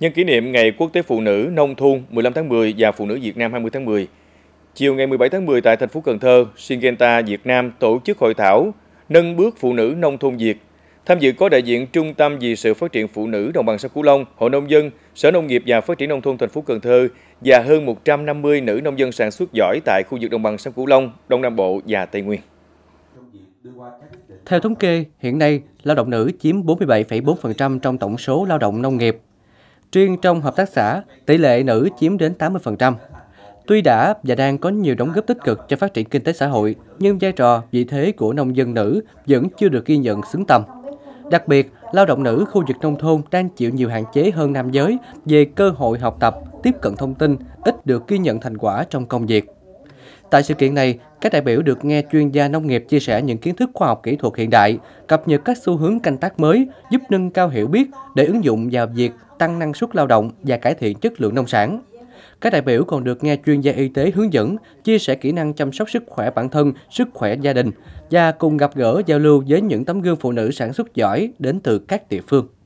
Nhân kỷ niệm Ngày Quốc tế Phụ nữ Nông thôn 15 tháng 10 và Phụ nữ Việt Nam 20 tháng 10, chiều ngày 17 tháng 10 tại thành phố Cần Thơ, Syngenta Việt Nam tổ chức hội thảo Nâng bước phụ nữ nông thôn Việt. Tham dự có đại diện Trung tâm vì sự phát triển phụ nữ đồng bằng sông Cửu Long, Hội nông dân, Sở Nông nghiệp và Phát triển nông thôn thành phố Cần Thơ và hơn 150 nữ nông dân sản xuất giỏi tại khu vực đồng bằng sông Cửu Long, Đông Nam Bộ và Tây Nguyên. Theo thống kê, hiện nay, lao động nữ chiếm 47,4% trong tổng số lao động nông nghiệp Riêng trong hợp tác xã, tỷ lệ nữ chiếm đến 80%. Tuy đã và đang có nhiều đóng góp tích cực cho phát triển kinh tế xã hội, nhưng vai trò, vị thế của nông dân nữ vẫn chưa được ghi nhận xứng tầm. Đặc biệt, lao động nữ khu vực nông thôn đang chịu nhiều hạn chế hơn nam giới về cơ hội học tập, tiếp cận thông tin, ít được ghi nhận thành quả trong công việc. Tại sự kiện này, các đại biểu được nghe chuyên gia nông nghiệp chia sẻ những kiến thức khoa học kỹ thuật hiện đại, cập nhật các xu hướng canh tác mới, giúp nâng cao hiểu biết để ứng dụng vào việc tăng năng suất lao động và cải thiện chất lượng nông sản. Các đại biểu còn được nghe chuyên gia y tế hướng dẫn, chia sẻ kỹ năng chăm sóc sức khỏe bản thân, sức khỏe gia đình và cùng gặp gỡ giao lưu với những tấm gương phụ nữ sản xuất giỏi đến từ các địa phương.